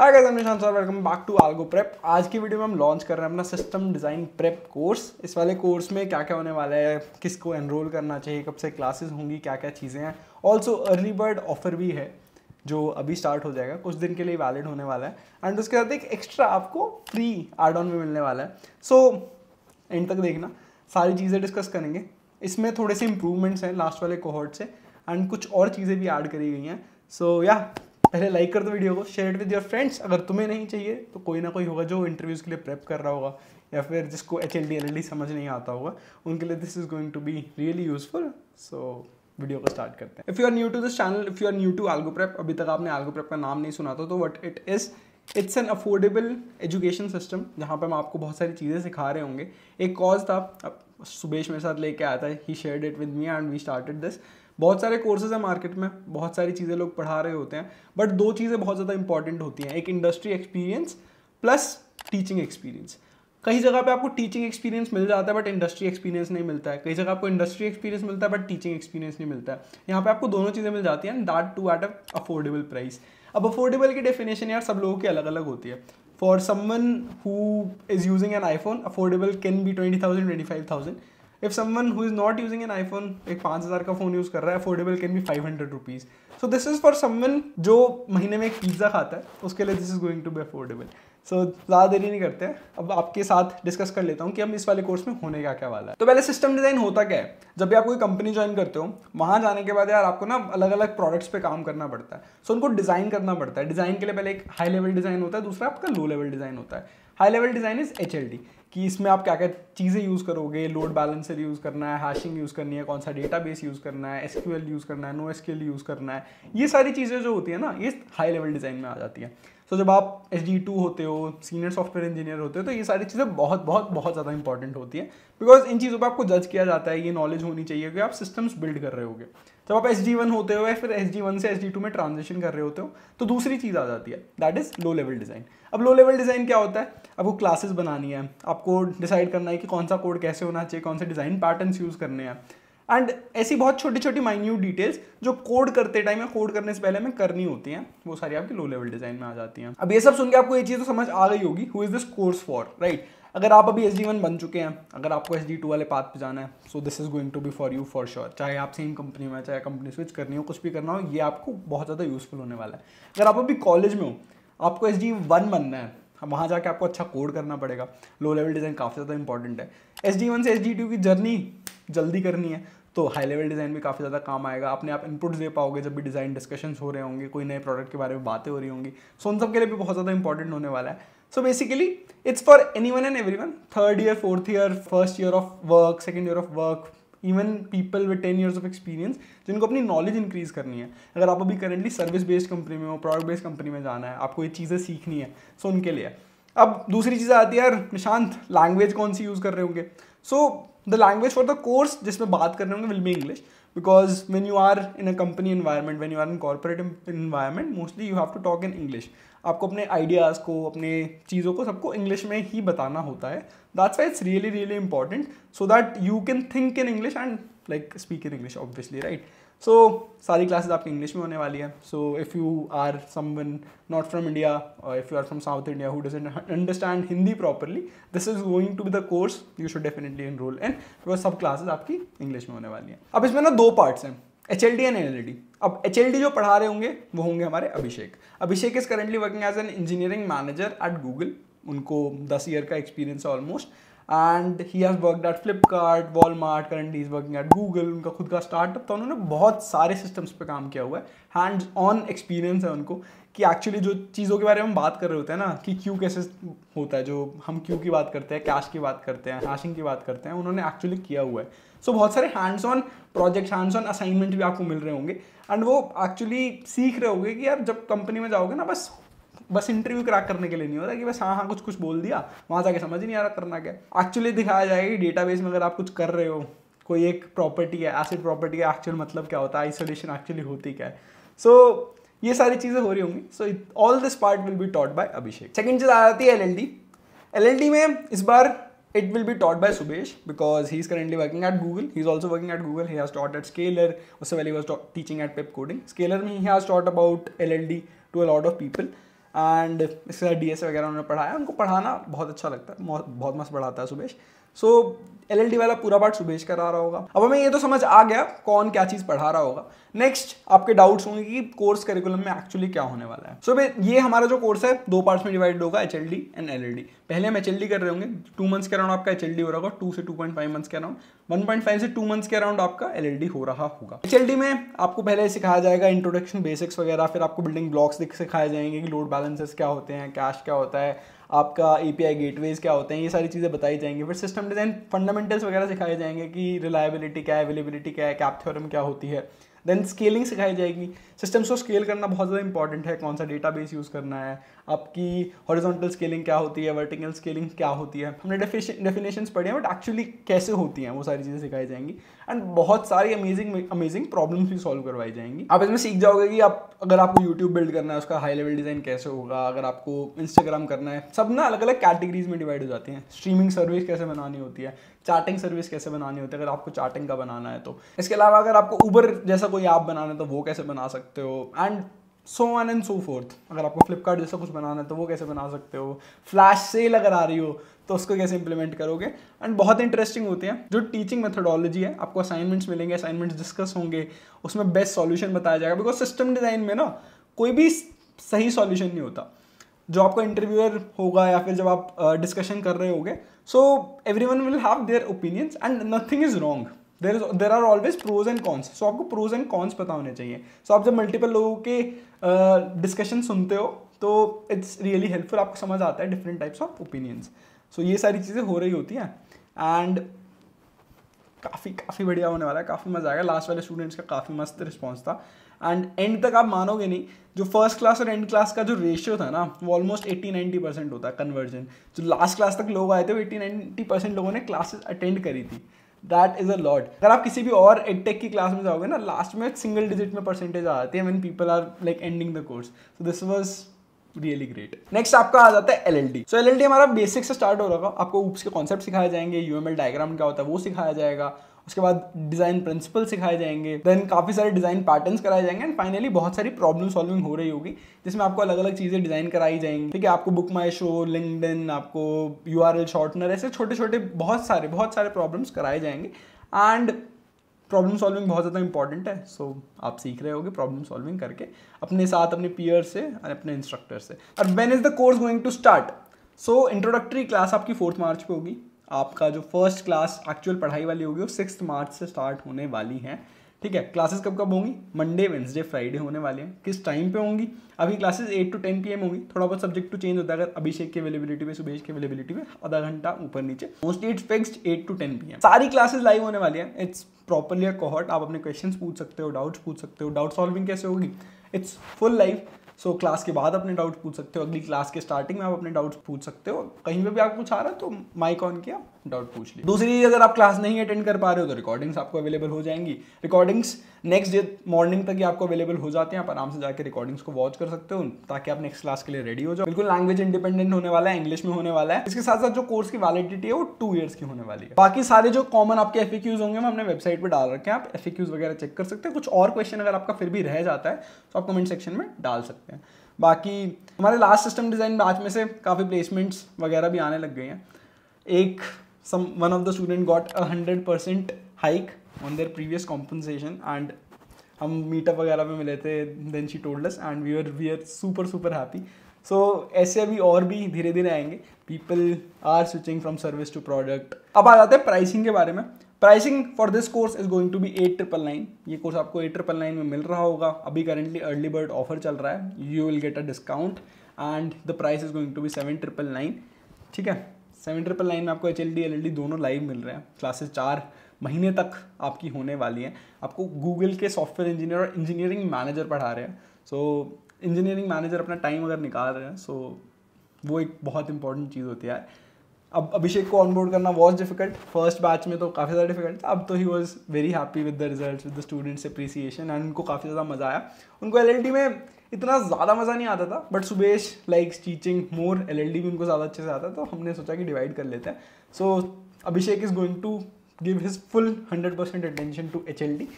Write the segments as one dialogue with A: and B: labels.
A: हाय guys मैं Shant welcome back to AlgoPrep आज की वीडियो में हम लॉन्च कर रहे हैं अपना सिस्टम डिज़ाइन प्रेप कोर्स इस वाले कोर्स में क्या क्या होने वाला है किसको एनरोल करना चाहिए कब से क्लासेस होंगी क्या क्या चीज़ें हैं ऑल्सो अर्ली बर्ड ऑफर भी है जो अभी स्टार्ट हो जाएगा कुछ दिन के लिए वैलिड होने वाला है एंड उसके साथ एक एक्स्ट्रा आपको फ्री आर्ड ऑन भी मिलने वाला है सो so, एंड तक देखना सारी चीज़ें डिस्कस करेंगे इसमें थोड़े से इम्प्रूवमेंट्स हैं लास्ट वाले कोहर्ट से एंड कुछ और चीज़ें भी ऐड करी गई हैं सो या पहले लाइक कर दो वीडियो को शेयर विद योर फ्रेंड्स अगर तुम्हें नहीं चाहिए तो कोई ना कोई होगा जो इंटरव्यूज़ के लिए प्रेप कर रहा होगा या फिर जिसको H L D L L D समझ नहीं आता होगा उनके लिए this is going to be really useful so video को स्टार्ट करते हैं if you are new to this channel if you are new to AlgoPrep अभी तक आपने आलगो प्रेप का नाम नहीं सुना था तो what it is it's an affordable education system जहाँ पर हम आपको बहुत सारी चीज़ें सिखा रहे होंगे एक कॉज था अब सुबेश मेरे साथ लेके आया था ही share it with me and we started this बहुत सारे कोर्सेज हैं मार्केट में बहुत सारी चीज़ें लोग पढ़ा रहे होते हैं बट दो चीज़ें बहुत ज़्यादा इंपॉर्टेंट होती हैं एक industry experience plus teaching experience कई जगह पे आपको टीचिंग एक्सपीरियंस मिल जाता है बट इंडस्ट्री एक्सपीरियंस नहीं मिलता है कई जगह आपको इंडस्ट्री एक्सपीरियंस मिलता है बट टीचिंग एक्सपीरियंस नहीं मिलता है यहाँ पे आपको दोनों चीज़ें मिल जाती हैं that too at affordable price अब अफोर्डेबल की डेफिनेशन यार सब लोगों की अलग अलग होती है for someone who is using an iPhone affordable can be twenty thousand twenty five thousand if someone who is not using an iPhone एक पाँच हज़ार का फ़ोन यूज़ कर रहा है affordable can be five hundred rupees so this is for someone जो महीने में एक पिज़्ज़ा खाता है उसके लिए this is going to be affordable so ज़्यादा देरी नहीं करते अब आपके साथ डिस्कस कर लेता हूँ कि हम इस वाले कोर्स में होने का क्या वाला है तो पहले सिस्टम डिज़ाइन होता क्या है जब भी आप कोई कंपनी ज्वाइन करते हो वहाँ जाने के बाद यार आपको ना अलग अलग प्रोडक्ट्स पे काम करना पड़ता है सो so, उनको डिज़ाइन करना पड़ता है डिज़ाइन के लिए पहले एक हाई लेवल डिज़ाइन होता है दूसरा आपका लो लेवल डिज़ाइन होता है high level design is H कि इसमें आप क्या क्या चीज़ें यूज़ करोगे लोड बैलेंसर यूज़ करना है हैशिंग यूज़ करनी है कौन सा डेटाबेस यूज़ करना है एसक्यूएल यूज़ करना है नो एसक्यूएल यूज़ करना है ये सारी चीज़ें जो होती है ना ये हाई लेवल डिज़ाइन में आ जाती है सो so, जब आप एच डी टू होते हो सीनियर सॉफ्टवेयर इंजीनियर होते हो तो ये सारी चीज़ें बहुत बहुत बहुत ज़्यादा इंपॉर्टेंट होती है बिकॉज इन चीज़ों पर आपको जज किया जाता है ये नॉलेज होनी चाहिए कि आप सिस्टम्स बिल्ड कर रहे होगे जब आप एच डी वन होते हो या फिर एच डी वन से एच डी टू में ट्रांजेक्शन कर रहे होते हो तो दूसरी चीज़ आ जाती है that is low level design अब लो लेवल डिज़ाइन क्या होता है आपको क्लासेस बनानी है आपको डिसाइड करना है कि कौन सा कोड कैसे होना चाहिए कौन से डिज़ाइन पैटर्न्स यूज़ करने हैं एंड ऐसी बहुत छोटी छोटी माइन्यूट डिटेल्स जो कोड करते टाइम या कोड करने से पहले हमें करनी होती हैं वो सारी आपकी लो लेवल डिजाइन में आ जाती हैं अब ये सब सुन के आपको ये चीज़ तो समझ आ गई होगी who is this course for right अगर आप अभी एस डी वन बन चुके हैं अगर आपको एस डी टू वाले पाथ पे जाना है so this is going to be for you for sure चाहे आप सेम कंपनी में चाहे कंपनी स्विच करनी हो कुछ भी करना हो ये आपको बहुत ज़्यादा यूजफुल होने वाला है अगर आप अभी कॉलेज में हो आपको एस डी वन बनना है वहाँ जाके आपको अच्छा कोड करना पड़ेगा लो लेवल डिज़ाइन काफ़ी ज़्यादा इंपॉर्टेंट है एस डी वन से एस डी टू की जर्नी जल्दी करनी है तो हाई लेवल डिज़ाइन भी काफ़ी ज़्यादा काम आएगा अपने आप इनपुट्स दे पाओगे जब भी डिज़ाइन डिस्कशन हो रहे होंगे कोई नए प्रोडक्ट के बारे में बातें हो रही होंगी सो उन सब के लिए भी बहुत ज़्यादा इंपॉर्टेंट होने वाला है so basically it's for anyone and everyone third year fourth year first year of work second year of work even people with ten years of experience जिनको अपनी नॉलेज इंक्रीज़ करनी है अगर आप अभी करेंटली सर्विस बेस्ड कंपनी में हो product based company में जाना है आपको ये चीज़ें सीखनी है सो उनके लिए अब दूसरी चीज़ आती है यार निशांत लैंग्वेज कौन सी यूज़ कर रहे होंगे so so, the language for the course जिसमें बात करने होंगे will be English because when you are in a company environment when you are in corporate environment mostly you have to talk in English आपको अपने ideas को अपने चीज़ों को सबको इंग्लिश में ही बताना होता है that's why it's really really important so that you can think in English and like speak in English obviously right so so, सारी क्लासेस आपकी इंग्लिश में होने वाली है so if you are some not from India और if you are from South India who doesn't understand Hindi properly this is going to be the course you should definitely enroll in because सब classes आपकी English में होने वाली हैं अब इसमें ना दो पार्ट्स हैं H L D and N L D अब एच एल डी जो पढ़ा रहे होंगे वो होंगे हमारे Abhishek Abhishek is currently working as an engineering manager at Google उनको दस ईयर का एक्सपीरियंस है almost and he has work at Flipkart Walmart current is working at Google उनका खुद का स्टार्टअप था उन्होंने बहुत सारे सिस्टम्स पे काम किया हुआ है हैंड्स ऑन एक्सपीरियंस है उनको कि एक्चुअली जो चीज़ों के बारे में हम बात कर रहे होते हैं ना कि क्यों कैसे होता है जो हम क्यों की बात करते हैं कैश की बात करते हैं हैशिंग की बात करते हैं उन्होंने एक्चुअली किया हुआ है सो so, बहुत सारे hands on project hands on assignment भी आपको मिल रहे होंगे एंड वो एक्चुअली सीख रहे होंगे कि यार जब कंपनी में जाओगे ना बस बस इंटरव्यू क्रैक करने के लिए नहीं हो रहा कि बस हाँ हाँ कुछ कुछ बोल दिया वहाँ जाके समझ नहीं आ रहा करना क्या एक्चुअली दिखाया जाएगा कि डेटा में अगर आप कुछ कर रहे हो कोई एक प्रॉपर्टी है एसिड प्रॉपर्टी का एक्चुअल मतलब क्या होता है आइसोलेशन एक्चुअली होती क्या है सो so, ये सारी चीज़ें हो रही होंगी so all this part will be taught by Abhishek second चीज़ आ जाती है एल एल में इस बार it will be taught by Subesh because he's currently working at he is also working at Google He has taught at Scalar. Also, while he was taught, teaching at Pip Coding, Scalar he has taught L LLD to a lot of people and इसके साथ D e वगैरह उन्होंने पढ़ाया उनको पढ़ाना बहुत अच्छा लगता है बहुत मस्त पढ़ाता है Subesh so L L D वाला पूरा पार्ट सुबेश करा रहा होगा अब हमें ये तो समझ आ गया कौन क्या चीज़ पढ़ा रहा होगा नेक्स्ट आपके डाउट्स होंगे कि कोर्स करिकुलम में एक्चुअली क्या होने वाला है सो so, ये हमारा जो कोर्स है दो पार्ट्स में डिवाइड होगा H L D and L L D पहले हम एच एल डी कर रहे होंगे टू मंथ्स के अराउंड आपका एच एल डी हो रहा होगा टू से टू पॉइंट फाइव मंथ्स के अराउंड वन पॉइंट फाइव से टू मंथ्स के अराउंड आपका एल एल डी हो रहा होगा एच एल डी में आपको पहले सिखाया जाएगा इंट्रोडक्शन बेसिक्स वगैरह फिर आपको बिल्डिंग ब्लॉक्स सिखाए जाएंगे कि लोड बैलेंसेस क्या होते हैं कैश क्या होता है आपका ए पी आई गेटवेज क्या होते हैं ये सारी चीज़ें बताई जाएंगी फिर सिस्टम डिज़ाइन फंडामेंटल्स वगैरह सिखाए जाएंगे कि रिलायबिलिटी क्या है अवेलेबिलिटी क्या है कैप थ्योरम क्या होती है देन स्केलिंग सिखाई जाएगी सिस्टम्स को स्केल करना बहुत ज़्यादा इंपॉर्टेंट है कौन सा डेटा बेस यूज़ करना है आपकी हॉरिजॉन्टल स्केलिंग क्या होती है वर्टिकल स्केलिंग क्या होती है हमने डेफिनेशन पढ़े हैं बट एक्चुअली कैसे होती हैं वो सारी चीज़ें सिखाई जाएंगी एंड बहुत सारी अमेजिंग अमेजिंग प्रॉब्लम्स भी सॉल्व करवाई जाएंगी आप इसमें सीख जाओगे कि आप अगर आपको यूट्यूब बिल्ड करना है उसका हाई लेवल डिज़ाइन कैसे होगा अगर आपको इंस्टाग्राम करना है सब ना अलग अलग कैटेगरीज में डिवाइड हो जाती हैं स्ट्रीमिंग सर्विस कैसे बनानी होती है चार्टिंग सर्विस कैसे बनानी होती है अगर आपको चार्टिंग का बनाना है तो इसके अलावा अगर आपको ऊबर जैसा कोई ऐप बनाना है तो वो कैसे बना सकते हो and so on and so forth अगर आपको फ्लिपकार्ट जैसा कुछ बनाना है तो वो कैसे बना सकते हो फ्लैश सेल अगर आ रही हो तो उसको कैसे इंप्लीमेंट करोगे एंड बहुत इंटरेस्टिंग होते हैं जो टीचिंग मेथडोलॉजी है आपको असाइनमेंट्स मिलेंगे असाइनमेंट्स डिस्कस होंगे उसमें बेस्ट सॉल्यूशन बताया जाएगा बिकॉज सिस्टम डिज़ाइन में ना कोई भी सही सॉल्यूशन नहीं होता जो आपका इंटरव्यूअर होगा या फिर जब आप डिस्कशन कर रहे होगे so everyone will have their opinions and nothing is wrong there is there are always pros and cons so आपको प्रोज एंड कॉन्स पता होने चाहिए सो so, आप जब मल्टीपल लोगों के डिस्कशन uh, सुनते हो तो इट्स रियली हेल्पफुल आपको समझ आता है different types of opinions so ये सारी चीज़ें हो रही होती हैं एंड काफ़ी काफ़ी बढ़िया होने वाला है काफ़ी मज़ा आएगा लास्ट वाले स्टूडेंट्स का काफ़ी मस्त रिस्पॉन्स था एंड एंड तक आप मानोगे नहीं जो फर्स्ट क्लास और एंड क्लास का जो रेशियो था ना वो ऑलमोस्ट एट्टी नाइन्टी परसेंट होता है कन्वर्जन जो लास्ट क्लास तक लोग आए थे वो एट्टी नाइन्टी परसेंट लोगों ने क्लासेस अटेंड करी थी दैट इज़ अ लॉट अगर आप किसी भी और एडटेक की क्लास में जाओगे ना लास्ट में सिंगल डिजिट में परसेंटेज आ जाती है when people are like ending the course so this was really great next आपका आ जाता है L L D so L L D हमारा बेसिक से स्टार्ट हो रहा था आपको ऊप्स के कॉन्सेप्ट सिखाए जाएंगे यू एम एल डायग्राम क्या होता है वो सिखाया जाएगा उसके बाद डिज़ाइन प्रिंसिपल सिखाए जाएंगे देन काफ़ी सारे डिज़ाइन पैटर्न कराए जाएंगे एंड फाइनली बहुत सारी प्रॉब्लम सॉल्विंग हो रही होगी जिसमें आपको अलग अलग चीज़ें डिज़ाइन कराई जाएंगी ठीक है आपको बुक माई शो लिंकड आपको यू आर एल शॉर्टनर ऐसे छोटे छोटे बहुत सारे बहुत सारे प्रॉब्लम्स कराए जाएंगे एंड प्रॉब्लम सॉल्विंग बहुत ज़्यादा इंपॉर्टेंट है सो so, आप सीख रहे होगे प्रॉब्लम सॉल्विंग करके अपने साथ अपने पीयर से और अपने इंस्ट्रक्टर से और when is the course going to start so introductory class आपकी फोर्थ मार्च पे होगी आपका जो फर्स्ट क्लास एक्चुअल पढ़ाई वाली होगी वो सिक्स मार्च से स्टार्ट होने वाली हैं ठीक है क्लासेस कब कब होंगी मंडे वेंसडे फ्राइडे होने वाले हैं किस टाइम पे होंगी अभी classes eight to ten PM होंगी थोड़ा बहुत सब्जेक्ट टू चेंज होता है अगर अभिषेक की अवेलेबिलिटी पे सुबेश की अवेलेबिलिटी पे आधा घंटा ऊपर नीचे mostly it's fixed eight to ten PM सारी क्लासेस लाइव होने वाली हैं इट्स प्रॉपरली अ कोहर्ट आप अपने क्वेश्चन पूछ सकते हो डाउट्स पूछ सकते हो डाउट सॉल्विंग कैसे होगी it's full live so so, class के बाद अपने डाउट पूछ सकते हो अगली क्लास के स्टार्टिंग में आप अपने डाउट्स पूछ सकते हो कहीं पर भी आपको कुछ आ रहा है तो माइक ऑन किया डाउट पूछ लिया दूसरी अगर आप क्लास नहीं अटेंड कर पा रहे हो तो रिकॉर्डिंग्स आपको अवेलेबल हो जाएंगी रिकॉर्डिंग्स नेक्स्ट डे मॉर्निंग तक ही आपको अवेलेबल हो जाते हैं आप आराम से जाकर रिकॉर्डिंग्स को वॉच कर सकते हो ताकि आप नेक्स्ट क्लास के लिए रेडी हो जाओ बिल्कुल लैंग्वेज इंडिपेंडेंट होने वाला है इंग्लिश में होने वाला है इसके साथ साथ जो कोर्स की वैलिडिटी है वो टू ईयर्स की होने वाली है बाकी सारे जो कॉमन आपके एफ होंगे हमने वेबसाइट पर डाल रखे हैं आप एफ वगैरह चेक कर सकते हैं कुछ और क्वेश्चन अगर आपका फिर भी रह जाता है तो आप कमेंट सेक्शन में डाल सकते हैं सकते हैं बाकी हमारे लास्ट सिस्टम डिज़ाइन बैच में से काफ़ी प्लेसमेंट्स वगैरह भी आने लग गए हैं एक some one of the student got a hundred percent hike on their previous compensation and हम मीटअप वगैरह में मिले थे then she told us and we are we are super super happy so ऐसे अभी और भी धीरे धीरे आएंगे people are switching from service to product अब आ जाते हैं प्राइसिंग के बारे में pricing for this course is going to be at triple nine ये कोर्स आपको एट ट्रिपल नाइन में मिल रहा होगा अभी करेंटली अर्ली बर्ड ऑफर चल रहा है you will get a discount and the price is going to be seven triple nine ठीक है सेवन ट्रिपल नाइन में आपको H L D L L D दोनों लाइव मिल रहे हैं क्लासेस चार महीने तक आपकी होने वाली हैं आपको गूगल के सॉफ्टवेयर इंजीनियर और इंजीनियरिंग मैनेजर पढ़ा रहे हैं सो इंजीनियरिंग मैनेजर अपना टाइम अगर निकाल रहे हैं सो so, वो एक बहुत इंपॉर्टेंट चीज़ होती है अब अभिषेक को ऑनबोर्ड करना वॉज डिफिकल्ट फर्स्ट बैच में तो काफ़ी ज़्यादा डिफिकल्ट था अब तो he was very happy with the result with the students appreciation and उनको काफ़ी ज़्यादा मज़ा आया उनको एल में इतना ज़्यादा मज़ा नहीं आता था but Subesh likes teaching more L L D भी उनको ज़्यादा अच्छे से आता तो हमने सोचा कि डिवाइड कर लेते हैं so so, Abhishek is going to give his full hundred percent attention to H L D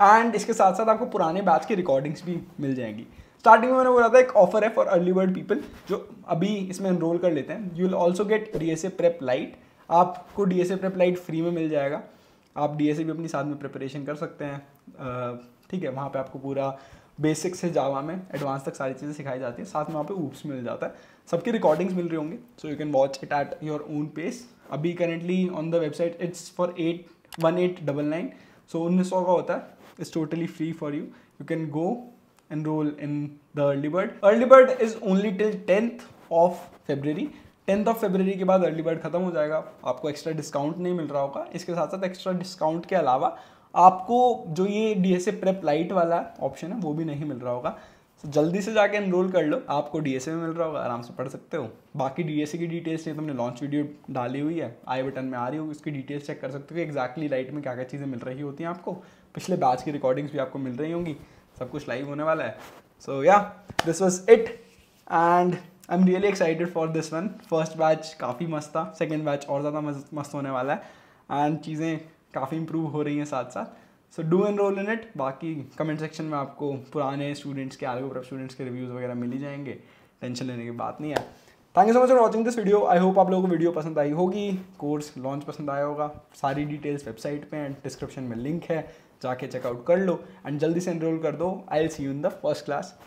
A: and इसके साथ साथ आपको पुराने बैच की रिकॉर्डिंग्स भी मिल जाएंगी स्टार्टिंग में मैंने बोला था एक ऑफर है फॉर अर्ली बर्ड पीपल जो अभी इसमें एनरोल कर लेते हैं you will also get D S A prep lite आपको D S A prep lite free में मिल जाएगा आप डी एस ए भी अपनी साथ में प्रिपरेशन कर सकते हैं ठीक है वहाँ पर आपको पूरा बेसिक से जावा में एडवांस तक सारी चीज़ें सिखाई जाती हैं साथ में वहाँ पे ऊप्स मिल जाता है सबकी रिकॉर्डिंग्स मिल रही होंगी so you can watch it at your own pace अभी currently on the website it's for eight one eight double nine so उन्नीस सौ का होता है it's totally free for you you can go enroll in the early bird early bird is only till 10th of february tenth of February के बाद early bird खत्म हो जाएगा आपको एक्स्ट्रा डिस्काउंट नहीं मिल रहा होगा इसके साथ साथ एक्स्ट्रा डिस्काउंट के अलावा आपको जो ये D S A prep lite वाला ऑप्शन है वो भी नहीं मिल रहा होगा सो जल्दी से जाके एनरोल कर लो आपको डी एस ए में मिल रहा होगा आराम से पढ़ सकते हो बाकी डी एस ए की डिटेल्स ये तुमने लॉन्च वीडियो डाली हुई है आई बटन में आ रही होगी उसकी डिटेल्स चेक कर सकते हो कि एक्जैक्टली लाइट में क्या क्या चीज़ें मिल रही होती हैं आपको पिछले बैच की रिकॉर्डिंग्स भी आपको मिल रही होंगी सब कुछ लाइव होने वाला है so yeah this was it and I am really excited for this one first batch काफ़ी मस्त था सेकेंड बैच और ज़्यादा मस्त होने वाला है एंड चीज़ें काफ़ी इम्प्रूव हो रही हैं साथ साथ so do enroll in it बाकी कमेंट सेक्शन में आपको पुराने स्टूडेंट्स के आलगो स्टूडेंट्स के रिव्यूज़ वगैरह मिल ही जाएंगे टेंशन लेने की बात नहीं है thank you so much for watching this video I hope आप लोगों को वीडियो पसंद आई होगी कोर्स लॉन्च पसंद आया होगा सारी डिटेल्स वेबसाइट पे एंड डिस्क्रिप्शन में लिंक है जाके चेकआउट कर लो एंड जल्दी से एनरोल कर दो I'll see you in the first class